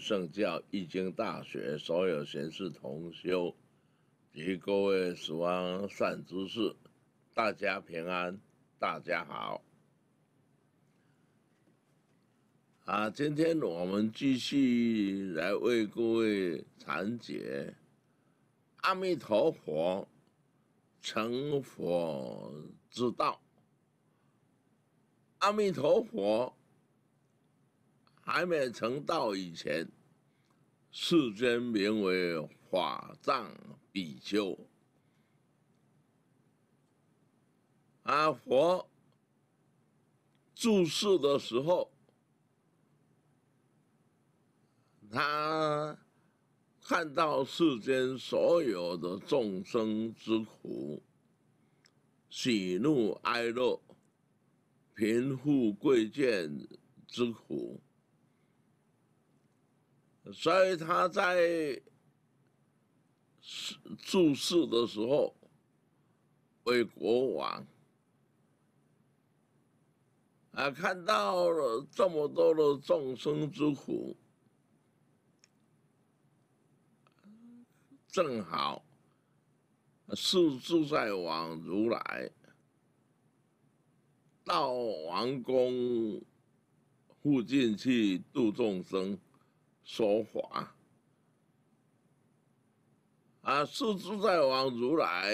圣教、易经、大学，所有贤士同修，及各位死亡善知识，大家平安，大家好。啊，今天我们继续来为各位讲解阿弥陀佛成佛之道。阿弥陀佛。还没成道以前，世间名为法藏比丘。阿佛住世的时候，他看到世间所有的众生之苦，喜怒哀乐、贫富贵贱之苦。所以他在世住世的时候，为国王啊，看到了这么多的众生之苦，正好是住在往如来，到王宫附近去度众生。说法啊，是自在王如来，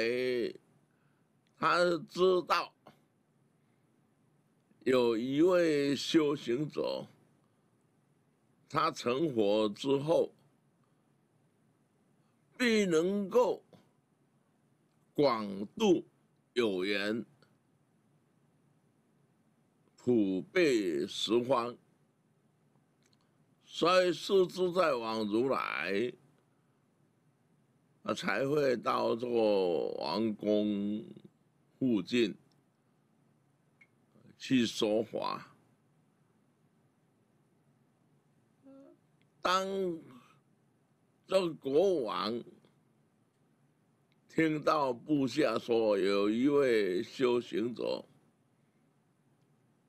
他知道有一位修行者，他成佛之后，必能够广度有缘，普被十方。所以，四智在往如来，啊，才会到这个王宫附近去说法。当这个国王听到部下说有一位修行者，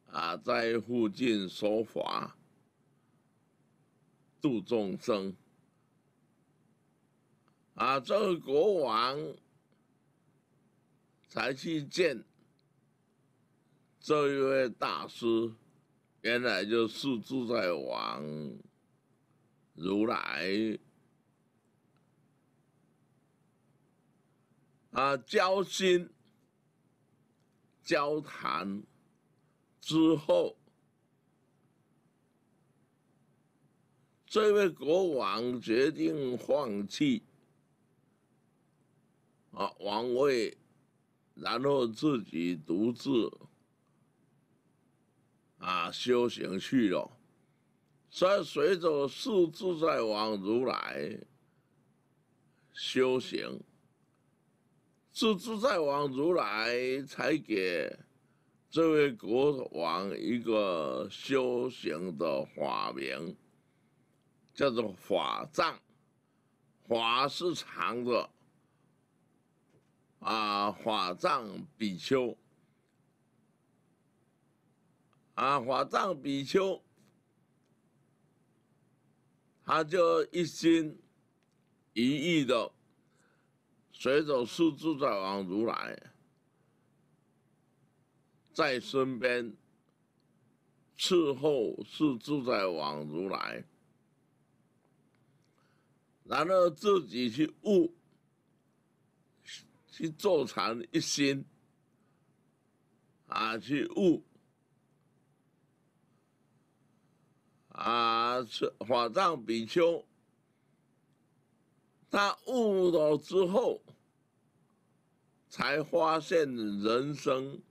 啊，在附近说法。度众生啊，这个国王才去见这一位大师，原来就是自在王如来啊，交心交谈之后。这位国王决定放弃啊王位，然后自己独自啊修行去了。在随着四自在王如来修行，四自在王如来才给这位国王一个修行的法名。叫做法藏，法是长的啊，法藏比丘，啊，法藏比丘，他就一心一意的随着四自在王如来在身边伺候四自在王如来。然后自己去悟，去做禅一心，啊，去悟，啊，是法藏比丘，他悟了之后，才发现人生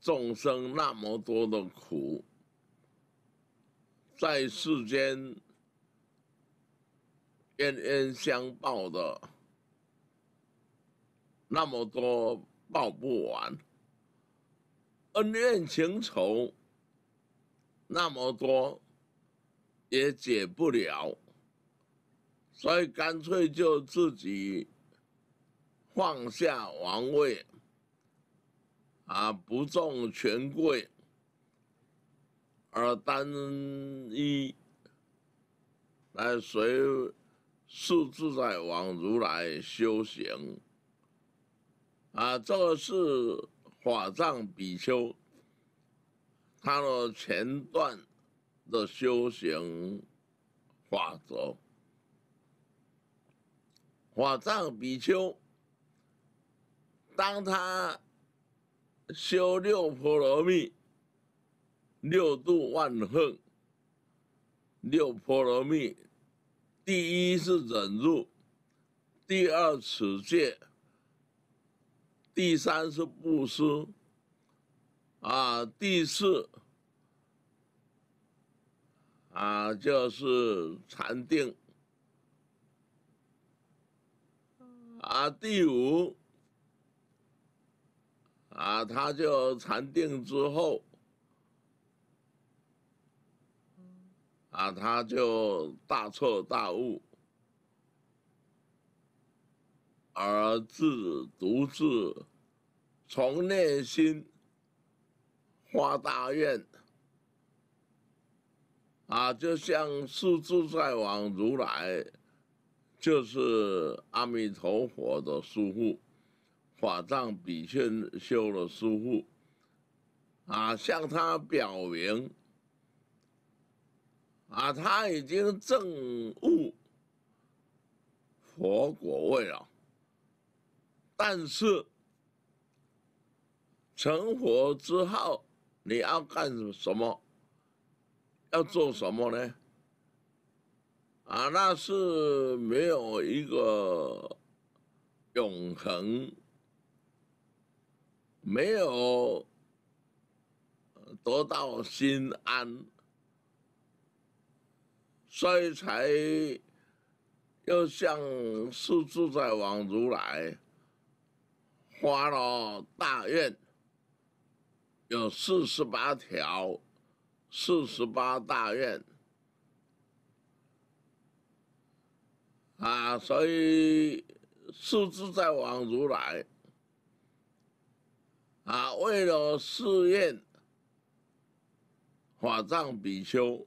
众生那么多的苦，在世间。冤冤相报的那么多，报不完；恩怨情仇那么多，也解不了。所以干脆就自己放下王位，啊，不重权贵，而单一来随。是自在王如来修行啊，这个是法藏比丘他的前段的修行法则。法藏比丘，当他修六波罗蜜，六度万恨，六波罗蜜。第一是忍辱，第二持戒，第三是布施，啊，第四啊就是禅定，啊，第五啊，他就禅定之后。啊，他就大彻大悟，而自独自从内心发大愿，啊，就像释在往如来，就是阿弥陀佛的师父，法藏比丘修的师父，啊，向他表明。啊，他已经证悟佛果位了。但是成佛之后，你要干什么？要做什么呢？啊，那是没有一个永恒，没有得到心安。所以才，又向四自在王如来发了大愿，有四十八条，四十八大愿，啊，所以四自在王如来，啊，为了试验法藏比丘。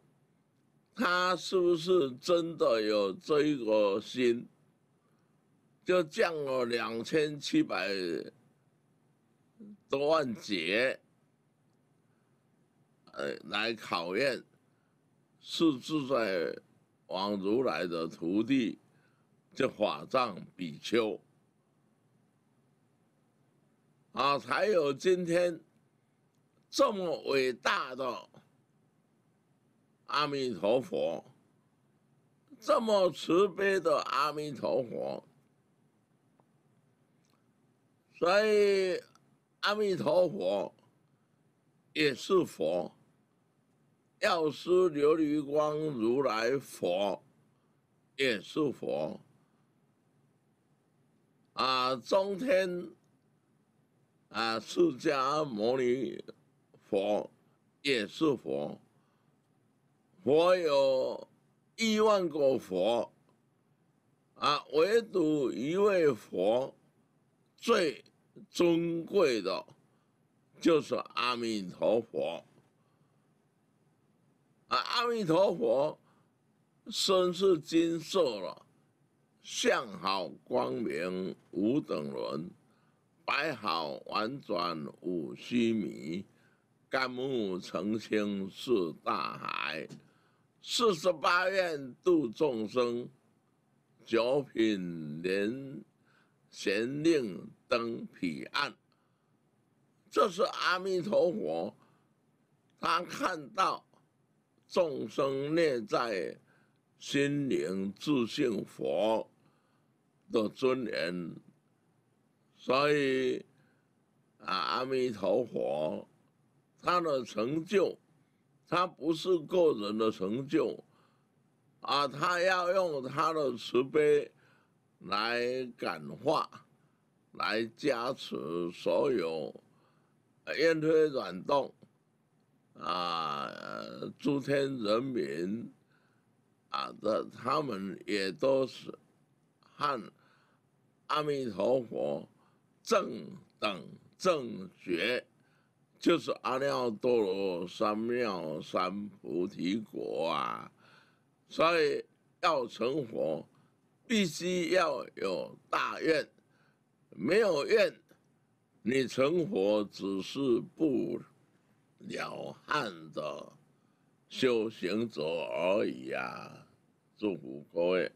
他是不是真的有这一个心？就降了两千七百多万劫，来考验是住在王如来的徒弟，就法藏比丘，啊，才有今天这么伟大的。阿弥陀佛，这么慈悲的阿弥陀佛，所以阿弥陀佛也是佛，药师琉璃光如来佛也是佛，啊，中天啊，释迦牟尼佛也是佛。我有亿万个佛，啊，唯独一位佛最尊贵的，就是阿弥陀佛。啊，阿弥陀佛身是金色了，相好光明无等伦，白好宛转五须弥，甘露澄清是大海。四十八愿度众生，九品莲，贤令登彼岸。这是阿弥陀佛，他看到众生内在心灵自信佛的尊严，所以啊，阿弥陀佛他的成就。他不是个人的成就，啊，他要用他的慈悲来感化，来加持所有愿推转动啊，诸天人民啊这他们也都是和阿弥陀佛正等正觉。就是阿廖多罗三藐三菩提果啊，所以要成佛，必须要有大愿，没有愿，你成佛只是不了汉的修行者而已啊！祝福各位。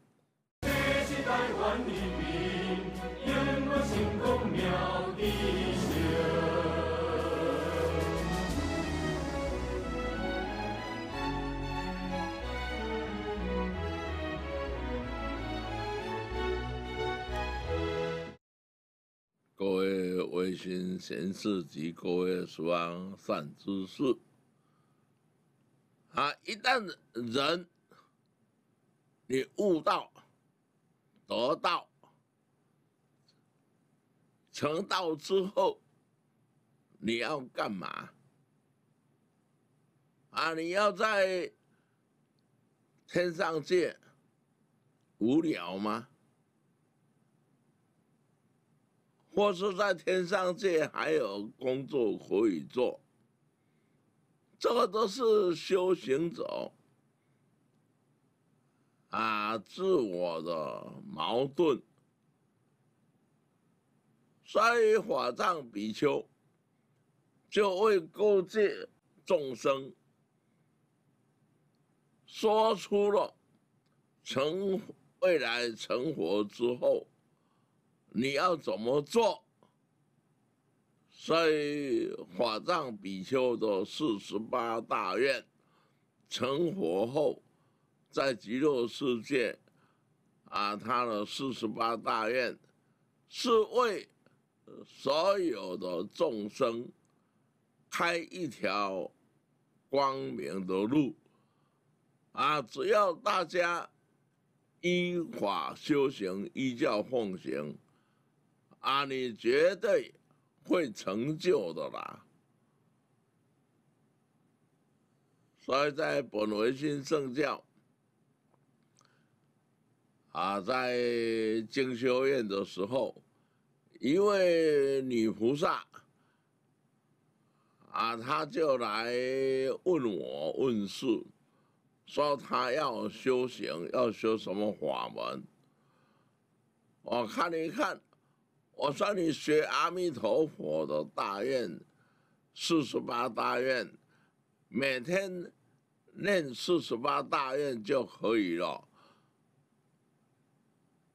微心前世及过月所行善之事。啊，一旦人你悟道、得道、成道之后，你要干嘛？啊，你要在天上界无聊吗？或是在天上界还有工作可以做，这个都是修行者啊自我的矛盾。所以，法藏比丘就为各界众生说出了成未来成佛之后。你要怎么做？在法藏比丘的四十八大愿成佛后，在极乐世界啊，他的四十八大愿是为所有的众生开一条光明的路啊！只要大家依法修行，依教奉行。啊，你绝对会成就的啦！所以在本微信圣教啊，在精修院的时候，一位女菩萨啊，她就来问我问事，说她要修行，要修什么法门？我看了一看。我说你学阿弥陀佛的大愿，四十八大愿，每天念四十八大愿就可以了。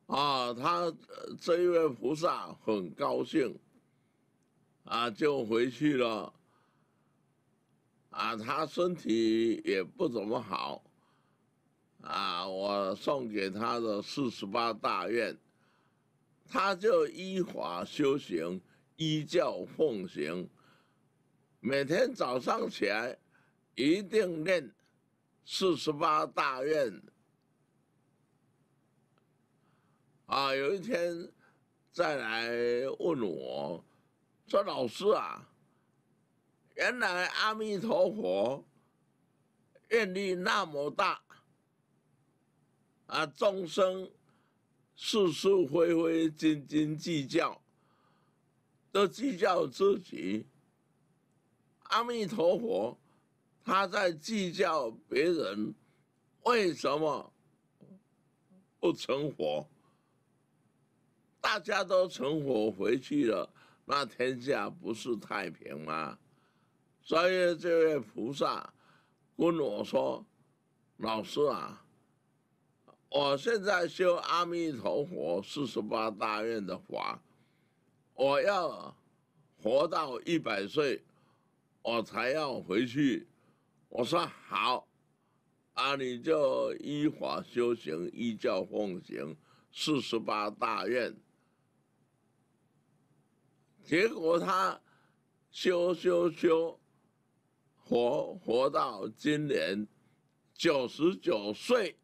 啊，他这一位菩萨很高兴，啊，就回去了。啊，他身体也不怎么好，啊，我送给他的四十八大愿。他就依法修行，依教奉行，每天早上起来一定念四十八大愿，啊，有一天再来问我，说：“老师啊，原来阿弥陀佛愿力那么大啊，众生。”事事非非、斤斤计较，都计较自己。阿弥陀佛，他在计较别人，为什么不成佛？大家都成佛回去了，那天下不是太平吗？所以这位菩萨跟我说：“老师啊。”我现在修阿弥陀佛四十八大愿的法，我要活到一百岁，我才要回去。我说好，啊，你就依法修行，依教奉行四十八大愿。结果他修修修，活活到今年九十九岁。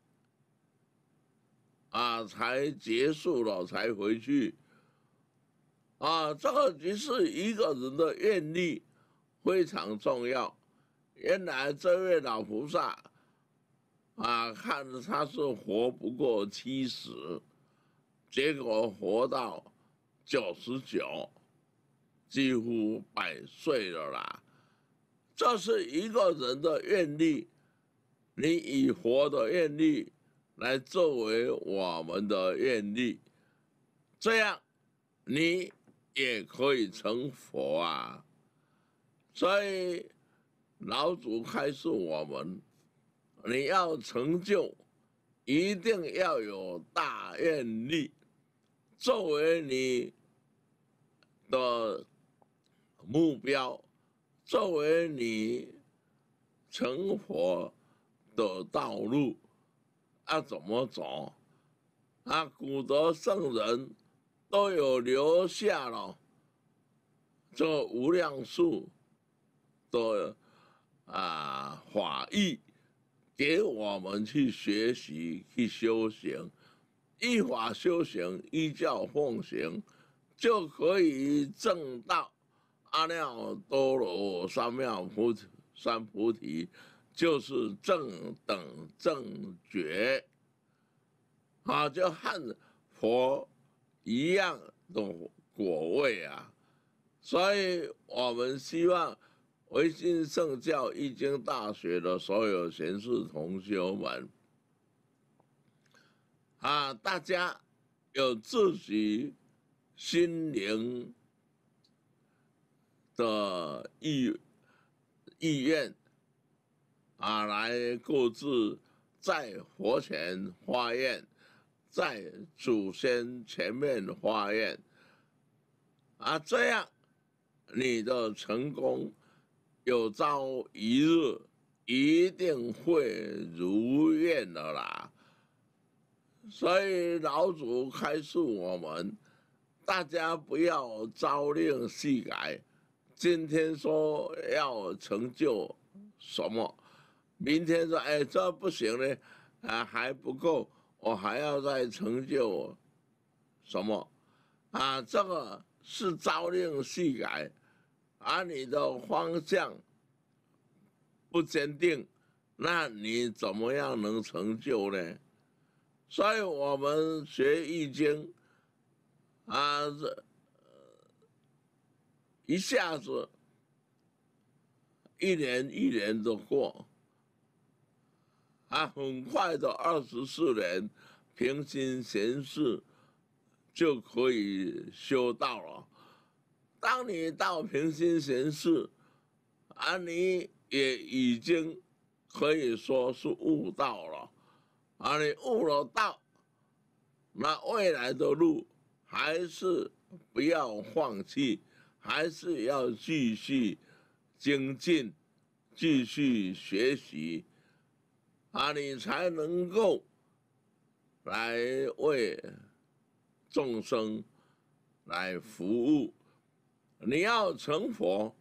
啊，才结束了才回去。啊，这个局是一个人的愿力非常重要。原来这位老菩萨，啊，看他是活不过七十，结果活到九十九，几乎百岁了啦。这是一个人的愿力，你以活的愿力。来作为我们的愿力，这样你也可以成佛啊！所以老祖开示我们，你要成就，一定要有大愿力，作为你的目标，作为你成佛的道路。要怎么走？啊，古德圣人都有留下了这无量数的啊法义，给我们去学习去修行，依法修行，依教奉行，就可以证到阿耨多罗三藐菩提三菩提。就是正等正觉，啊，就和佛一样的果位啊，所以我们希望维新圣教一经大学的所有贤士同修们，啊，大家有自己心灵的意意愿。啊！来各自在佛前发愿，在祖先前面发愿，啊，这样你的成功有朝一日一定会如愿的啦。所以老祖开示我们，大家不要朝令夕改，今天说要成就什么。明天说，哎，这不行呢，啊，还不够，我还要再成就什么？啊，这个是朝令夕改，而你的方向不坚定，那你怎么样能成就呢？所以我们学《易经》，啊，这一下子一年一年的过。啊，很快的，二十四年，平心闲事就可以修道了。当你到平心闲事，而你也已经可以说是悟道了。而你悟了道，那未来的路还是不要放弃，还是要继续精进，继续学习。啊，你才能够来为众生来服务。你要成佛，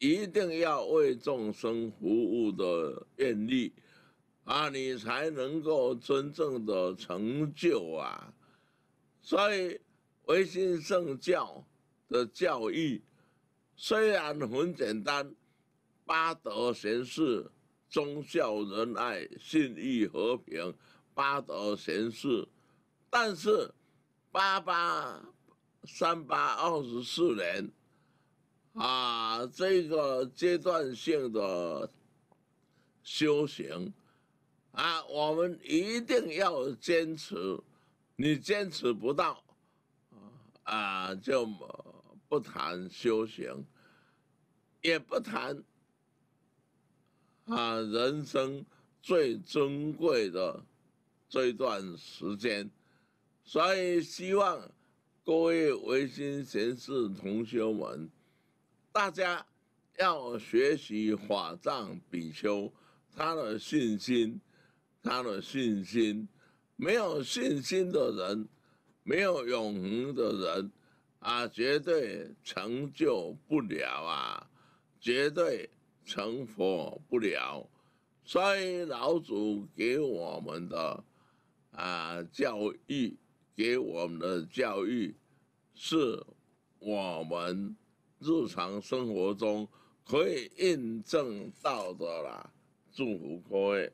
一定要为众生服务的愿力。啊，你才能够真正的成就啊。所以，唯心正教的教义虽然很简单，八德行事。忠孝仁爱信义和平八德贤事，但是八八三八二十四年啊，这个阶段性的修行啊，我们一定要坚持。你坚持不到啊，就不谈修行，也不谈。啊，人生最尊贵的这段时间，所以希望各位维新贤士同学们，大家要学习法藏比丘他的信心，他的信心，没有信心的人，没有永恒的人，啊，绝对成就不了啊，绝对。成佛不了，所以老祖给我们的啊教育，给我们的教育，是我们日常生活中可以印证到的啦。祝福各位。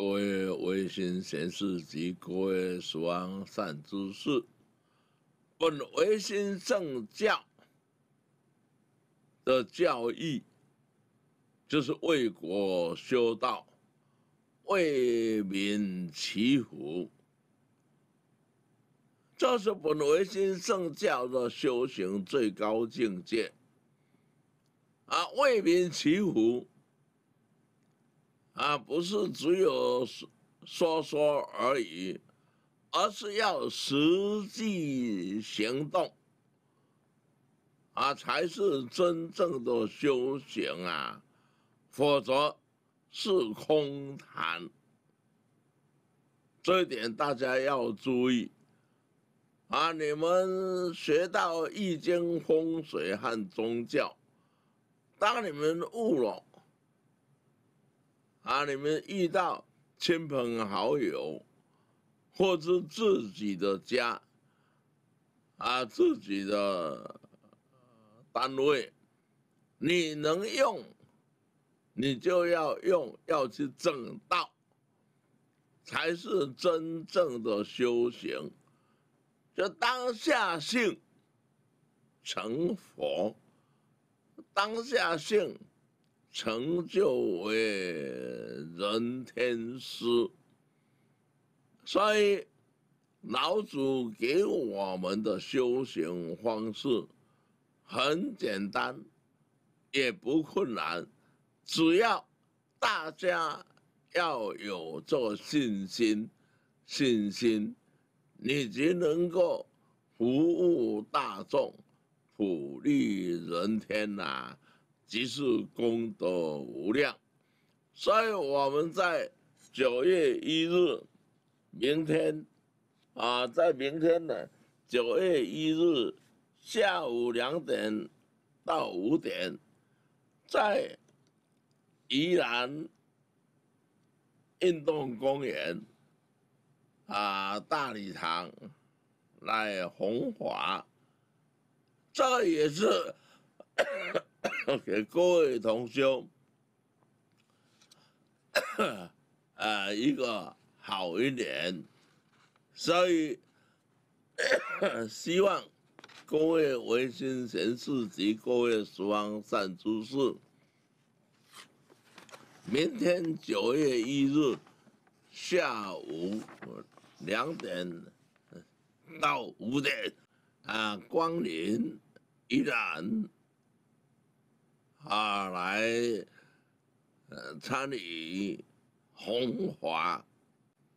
各位为心贤士及各位死亡善知识，本唯心圣教的教义，就是为国修道、为民祈福，这是本唯心圣教的修行最高境界。啊，为民祈福。啊，不是只有说说而已，而是要实际行动，啊，才是真正的修行啊，否则是空谈。这一点大家要注意。啊，你们学到易经、风水和宗教，当你们悟了。啊！你们遇到亲朋好友，或是自己的家，啊，自己的单位，你能用，你就要用，要去正道，才是真正的修行，就当下性成佛，当下性。成就为人天师，所以老祖给我们的修行方式很简单，也不困难，只要大家要有这信心，信心，你就能够服务大众，普利人天呐。即是功德无量，所以我们在九月一日，明天，啊，在明天呢，九月一日下午两点到五点，在宜兰运动公园啊大礼堂来红华，这也是。给各位同修，呃，一个好一点，所以希望各位维新贤士及各位方善诸师，明天九月一日下午两点到五点啊，光临一然。啊，来，呃，参与红华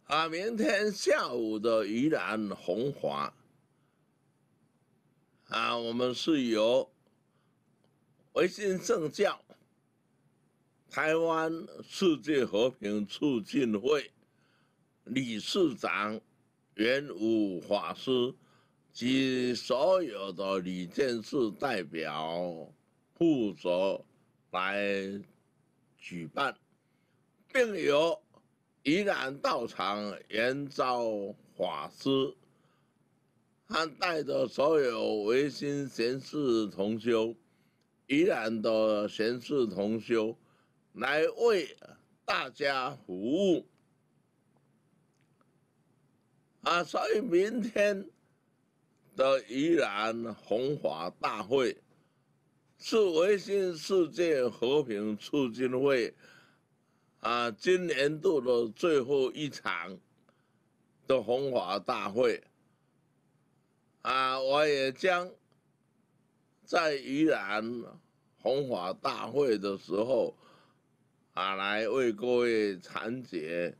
啊，明天下午的宜兰红华啊，我们是由维新圣教台湾世界和平促进会理事长元武法师及所有的李建士代表。负责来举办，并由怡然道场延招法师，他带着所有维新贤士同修，怡然的贤士同修来为大家服务。啊，所以明天的怡然弘法大会。是维新世界和平促进会啊，今年度的最后一场的红华大会啊，我也将在宜兰红华大会的时候啊，来为各位长姐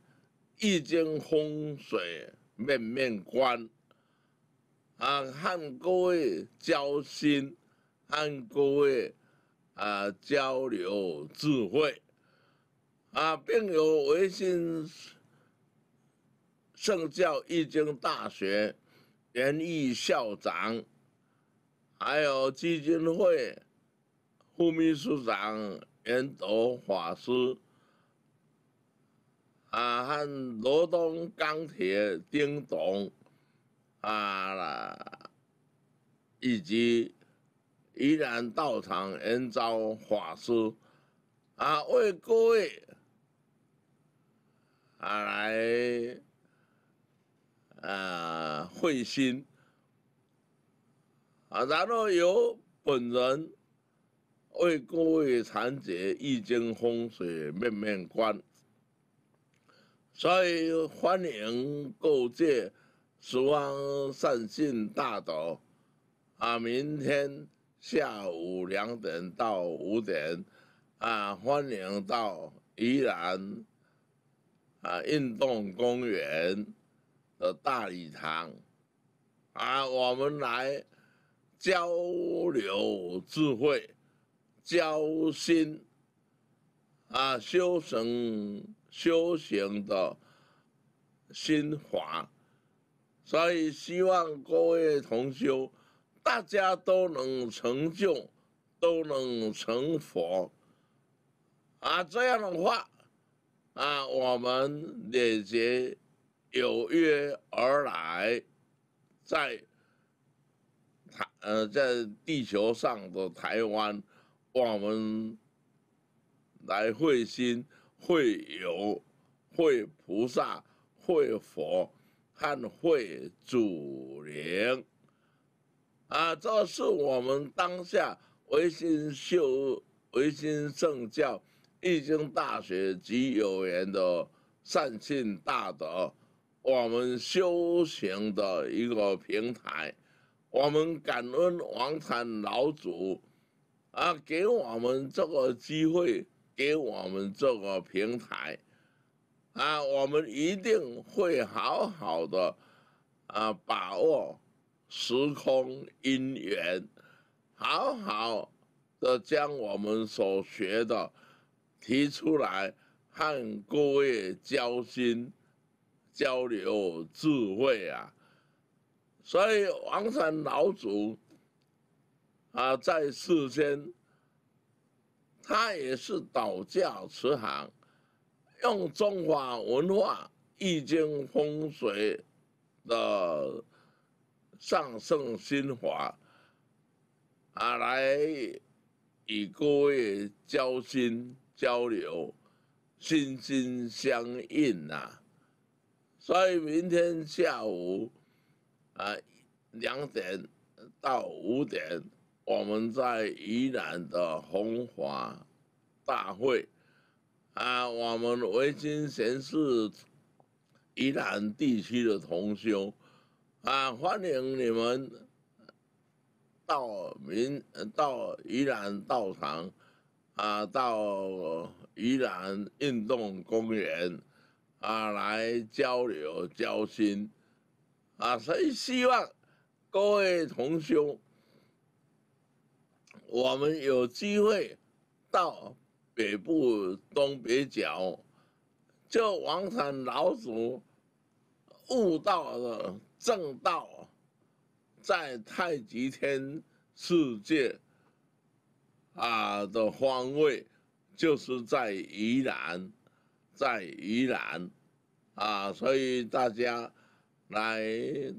一经》风水面面观啊，看各位交心。和各位啊交流智慧啊，并有维新圣教易经大学园艺校长，还有基金会副秘书长研读法师啊，和罗东钢铁丁董啊啦，以及。依然道场延招法师，啊，为各位啊来啊会心，啊，然后由本人为各位残疾，易经风水面面观，所以欢迎各界十方善信大德，啊，明天。下午两点到五点，啊，欢迎到宜兰，啊，运动公园的大礼堂，啊，我们来交流智慧，交心，啊，修成修行的心华，所以希望各位同修。大家都能成就，都能成佛，啊，这样的话，啊，我们也就有约而来，在台，呃，在地球上的台湾，我们来会心、会友、会菩萨、会佛和会主灵。啊，这是我们当下维新修、维新正教、易经大学及有缘的善信大德，我们修行的一个平台。我们感恩王禅老祖啊，给我们这个机会，给我们这个平台啊，我们一定会好好的啊把握。时空因缘，好好的将我们所学的提出来，和各位交心交流智慧啊！所以王禅老祖啊，在世间，他也是道教慈航，用中华文化、易经、风水的。上圣心华啊，来与各位交心交流，心心相印呐。所以明天下午啊两点到五点，我们在宜兰的红华大会啊，我们维新贤士宜兰地区的同修。啊，欢迎你们到民到宜兰道场，啊，到宜兰运动公园，啊，来交流交心，啊，所以希望各位同修，我们有机会到北部东北角，就王禅老祖悟道的。正道在太极天世界啊的方位，就是在宜兰，在宜兰啊，所以大家来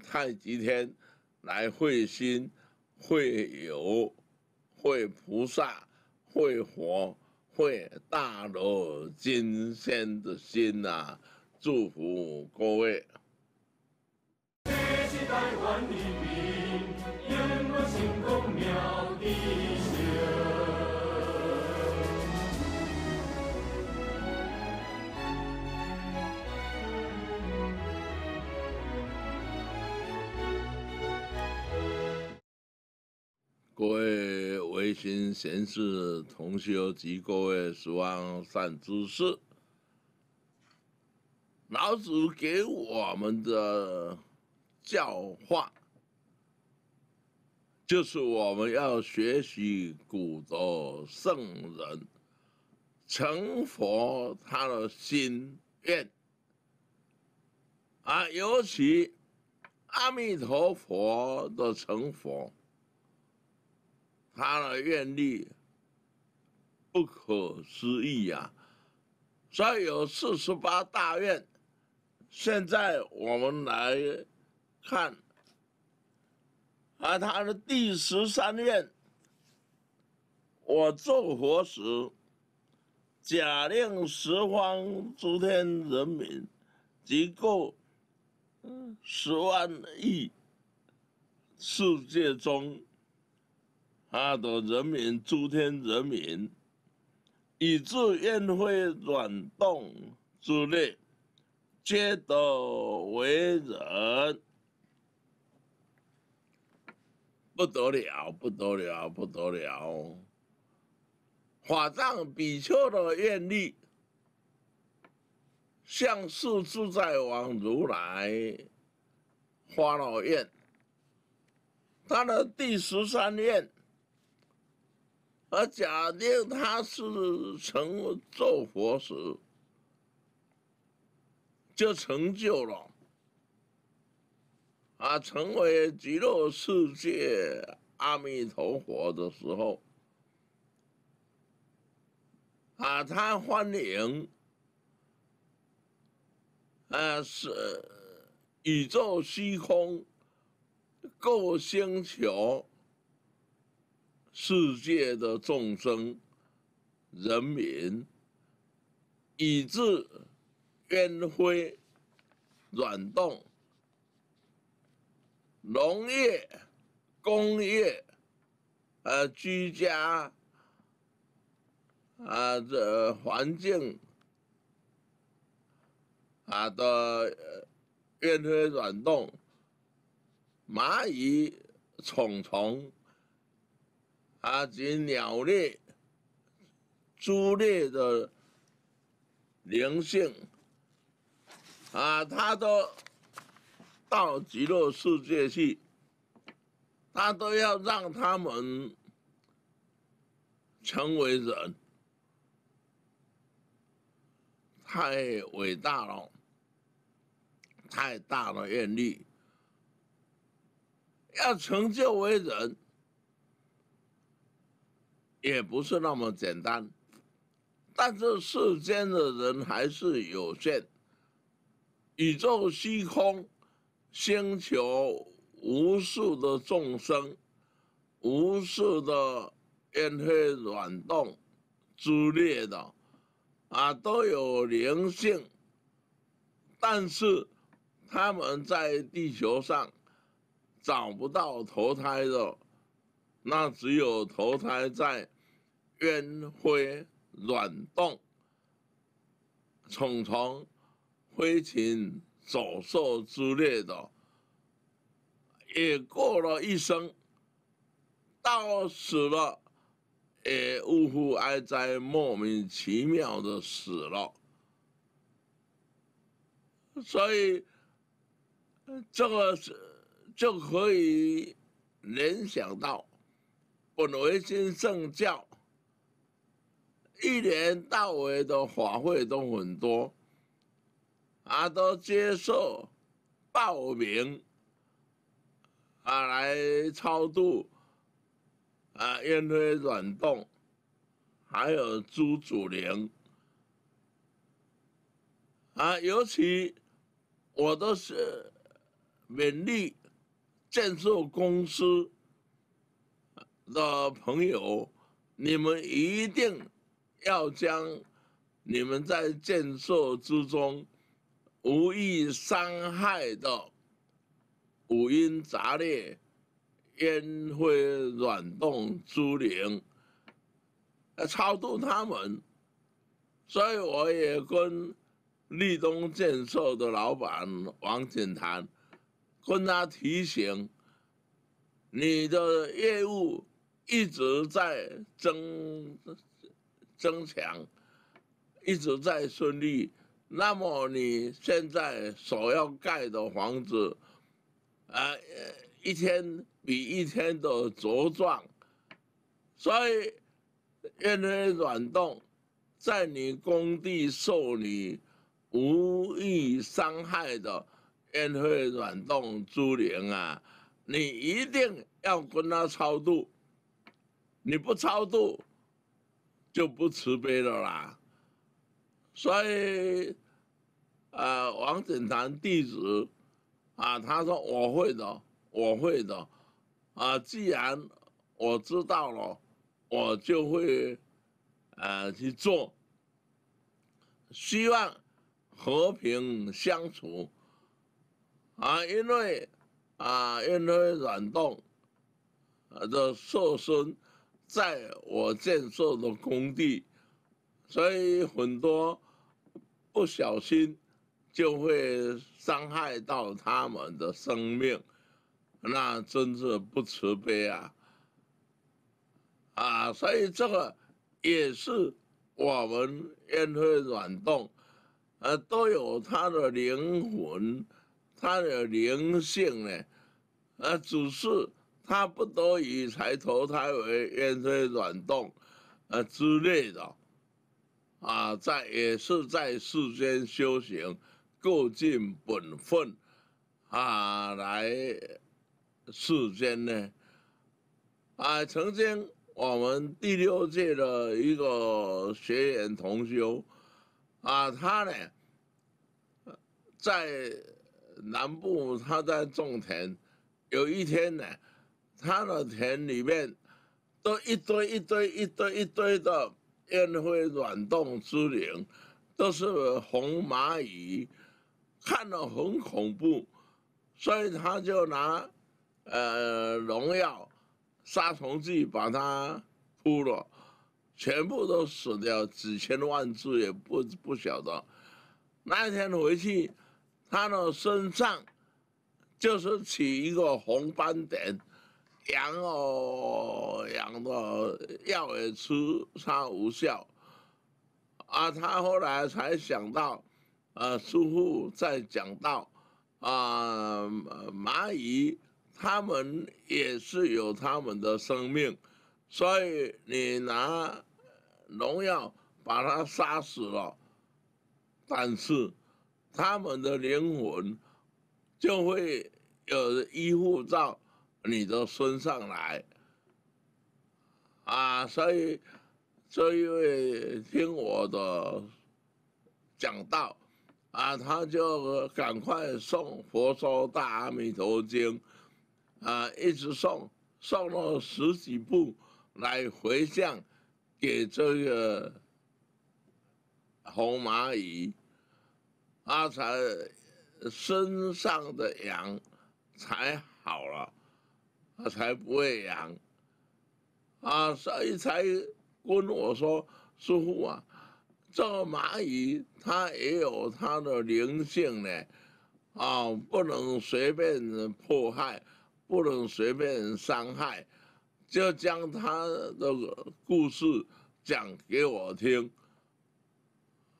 太极天来会心、会友、会菩萨、会佛、会大罗金仙的心啊，祝福各位。各位微行贤士同修及各位希望善知识，老子给我们的。教化，就是我们要学习古的圣人成佛，他的心愿，啊，尤其阿弥陀佛的成佛，他的愿力不可思议啊。所以有四十八大愿，现在我们来。看，而他的第十三愿，我做佛时，假令十方诸天人民，及各十万亿世界中，他的人民、诸天人民，以至宴会软动之列。皆得为人。不得了，不得了，不得了！法藏比丘的愿力，向是自在王如来发了愿，他的第十三愿，而假定他是成做佛时，就成就了。啊，成为极乐世界阿弥陀佛的时候，啊，他欢迎，啊，是宇宙虚空各星球世界的众生人民，以至烟灰软动。农业、工业、呃，居家、啊，这环境、啊，的变温转动、蚂蚁、虫虫、啊，及鸟类、猪类的灵性、啊，它都。到极乐世界去，他都要让他们成为人，太伟大了，太大的愿力，要成就为人也不是那么简单，但这世间的人还是有限，宇宙虚空。星球无数的众生，无数的烟灰软洞、之列的，啊，都有灵性。但是他们在地球上找不到投胎的，那只有投胎在烟灰软洞、虫虫、灰禽。走兽之类的，也过了一生，到死了，也呜呼哀哉，莫名其妙的死了。所以，这个是就可以联想到，本为新圣教，一年到尾的法会都很多。啊，都接受报名啊，来超度啊，愿推软动，还有朱祖陵啊，尤其我都是勉力建筑公司的朋友，你们一定要将你们在建设之中。无意伤害到五音杂裂、烟灰软动诸灵，来超度他们。所以我也跟立东建设的老板王景谈，跟他提醒：你的业务一直在增增强，一直在顺利。那么你现在所要盖的房子，呃，一天比一天的茁壮，所以因来软动，在你工地受你无意伤害的任何软动诸灵啊，你一定要跟他超度，你不超度，就不慈悲了啦，所以。呃，王景堂弟子啊，他说我会的，我会的，啊，既然我知道了，我就会，呃，去做。希望和平相处，啊，因为啊，因为软动，的瘦身在我建设的工地，所以很多不小心。就会伤害到他们的生命，那真是不慈悲啊！啊，所以这个也是我们烟灰软动，呃，都有它的灵魂，它的灵性呢，呃，只是它不得已才投胎为烟灰软动，呃之类的，啊，在也是在世间修行。各尽本分，啊，来世间呢？啊，曾经我们第六届的一个学员同修，啊，他呢，在南部他在种田，有一天呢，他的田里面都一堆一堆一堆一堆的烟灰软洞之灵，都是红蚂蚁。看了很恐怖，所以他就拿，呃农药、杀虫剂把它扑了，全部都死掉，几千万只也不不晓得。那一天回去，他的身上就是起一个红斑点，痒哦痒的，药也吃，他无效。啊，他后来才想到。啊，师父在讲到啊，蚂蚁他们也是有他们的生命，所以你拿农药把它杀死了，但是他们的灵魂就会有依附到你的身上来啊，所以这一位听我的讲道。啊，他就赶快送《佛说大阿弥陀经》，啊，一直送，送了十几部来回向，给这个红蚂蚁，他才身上的痒才好了，才不会痒，啊，所以才跟我说师傅啊。这个蚂蚁它也有它的灵性呢，啊，不能随便的迫害，不能随便伤害，就将它的故事讲给我听，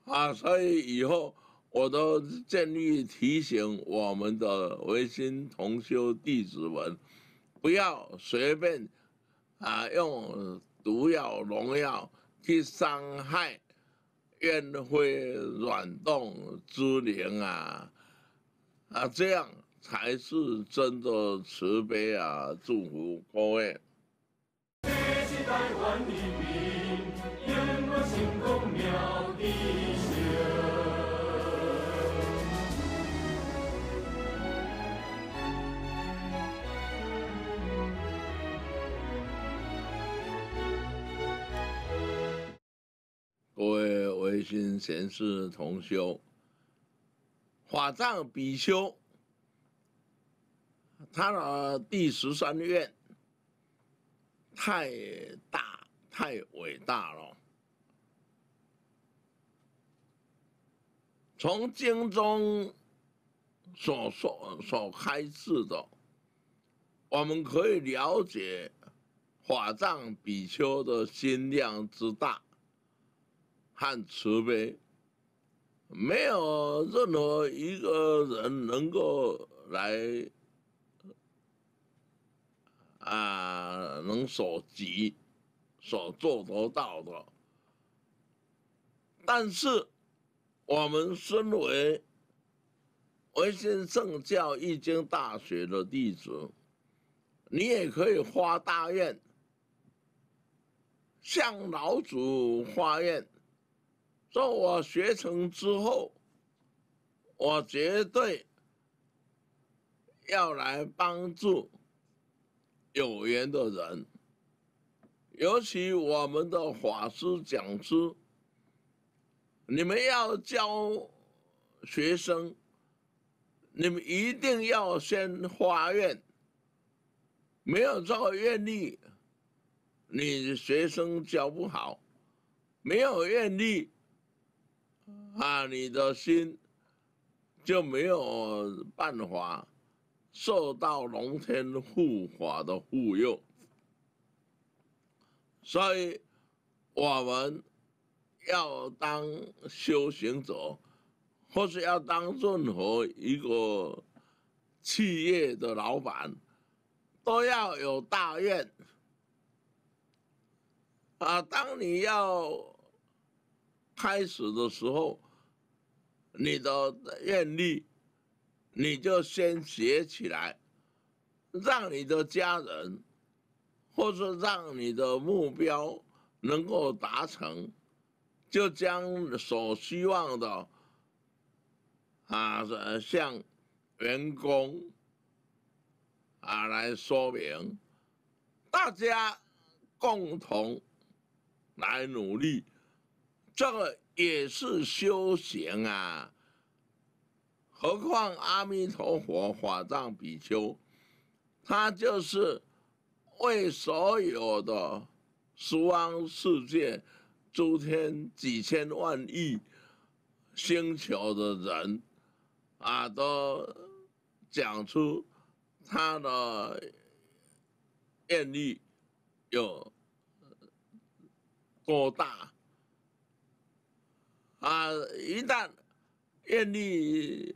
啊，所以以后我都尽力提醒我们的维新同修弟子们，不要随便啊用毒药、农药去伤害。烟灰软动之年啊，啊，这样才是真的慈悲啊！祝福各位。各位维新贤士同修，法藏比丘他的第十三愿太大太伟大了。从经中所说所开示的，我们可以了解法藏比丘的心量之大。和慈悲，没有任何一个人能够来啊能所及、所做得到的。但是，我们身为文心圣教易经大学的弟子，你也可以发大愿，向老祖发愿。做我学成之后，我绝对要来帮助有缘的人，尤其我们的法师、讲师，你们要教学生，你们一定要先发愿，没有这个愿力，你学生教不好，没有愿力。啊，你的心就没有办法受到龙天护法的护佑，所以我们要当修行者，或是要当任何一个企业的老板，都要有大愿。啊，当你要。开始的时候，你的愿力，你就先写起来，让你的家人，或者让你的目标能够达成，就将所希望的，啊，向员工，啊，来说明，大家共同来努力。这个也是修行啊！何况阿弥陀佛、法藏比丘，他就是为所有的十方世界、诸天几千万亿星球的人，啊，都讲出他的愿力有多大。啊！一旦愿力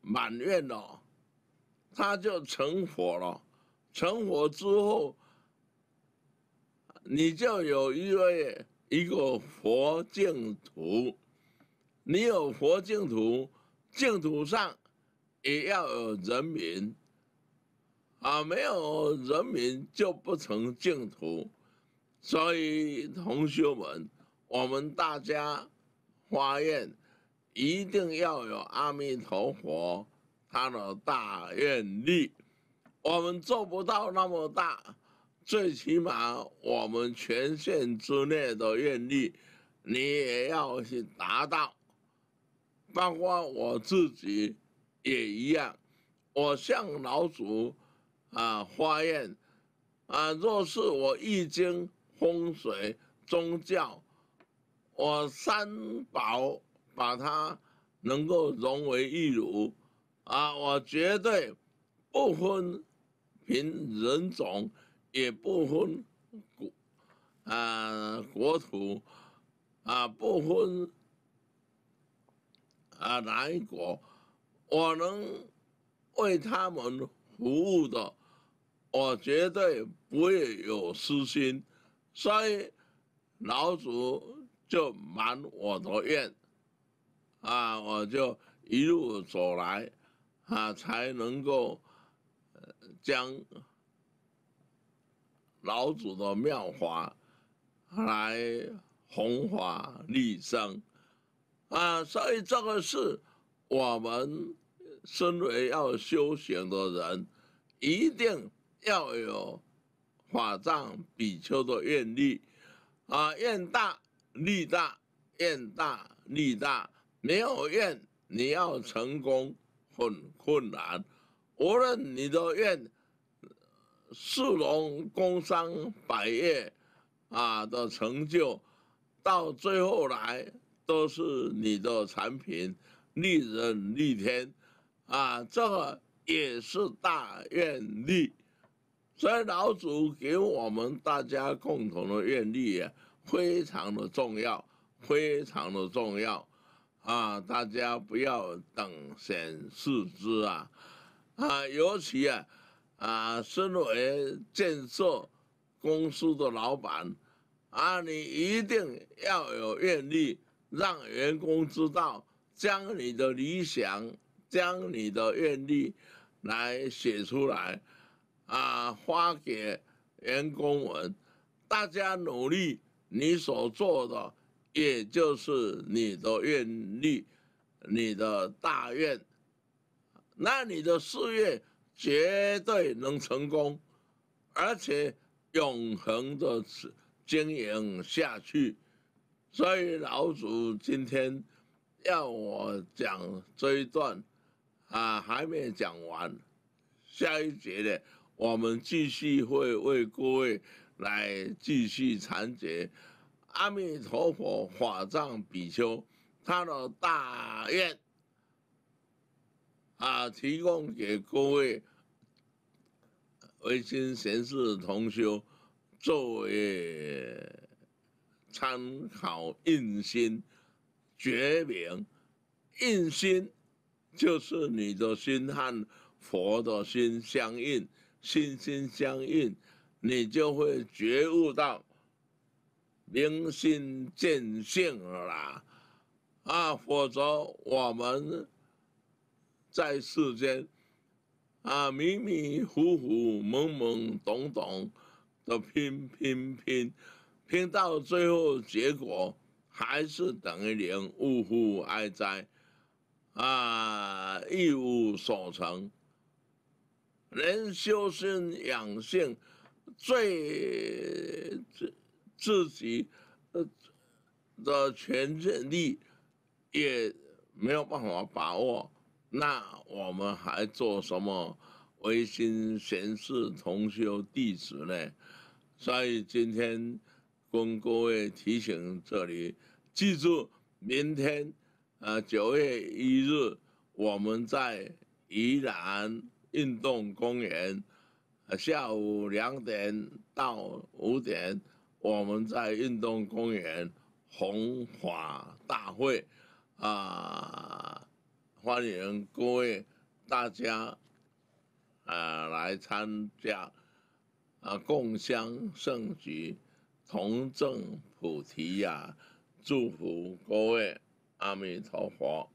满愿了，他就成佛了。成佛之后，你就有一位一个佛净土。你有佛净土，净土上也要有人民。啊，没有人民就不成净土。所以同学们，我们大家。发愿一定要有阿弥陀佛他的大愿力，我们做不到那么大，最起码我们全县之内的愿力，你也要去达到，包括我自己也一样，我向老祖啊发愿，啊，若是我易经风水宗教。我三宝把它能够融为一炉啊！我绝对不分凭人种，也不分国啊国土啊，不分啊哪一国，我能为他们服务的，我绝对不会有私心。所以，老祖。就满我的愿，啊，我就一路走来，啊，才能够将老祖的妙法来弘法利生，啊，所以这个是我们身为要修行的人，一定要有法藏比丘的愿力，啊，愿大。力大愿大，力大没有愿，你要成功很困难。无论你的愿，四龙工商百业啊的成就，到最后来都是你的产品，利人利天，啊，这个也是大愿力。所以老祖给我们大家共同的愿力非常的重要，非常的重要，啊！大家不要等闲视之啊！啊，尤其啊，啊，身为建设公司的老板，啊，你一定要有愿力，让员工知道，将你的理想，将你的愿力，来写出来，啊，发给员工们，大家努力。你所做的，也就是你的愿力，你的大愿，那你的事业绝对能成功，而且永恒的经营下去。所以老祖今天要我讲这一段，啊，还没讲完，下一节呢，我们继续会为各位。来继续残劫。阿弥陀佛法藏比丘他的大愿啊，提供给各位唯心贤士同修作为参考印心觉明印心，就是你的心和佛的心相应，心心相应。你就会觉悟到明心见性啦，啊，否则我们，在世间，啊，迷迷糊糊、懵懵懂懂的拼拼拼，拼到最后，结果还是等于零，呜呼哀哉，啊，一无所成。人修身养性。最自自己呃的全人力也没有办法把握，那我们还做什么唯心闲事同修弟子呢？所以今天跟各位提醒这里，记住明天呃九月一日我们在宜兰运动公园。下午两点到五点，我们在运动公园红法大会，啊，欢迎各位大家，呃，来参加，啊，共襄盛举，同证菩提呀！祝福各位，阿弥陀佛。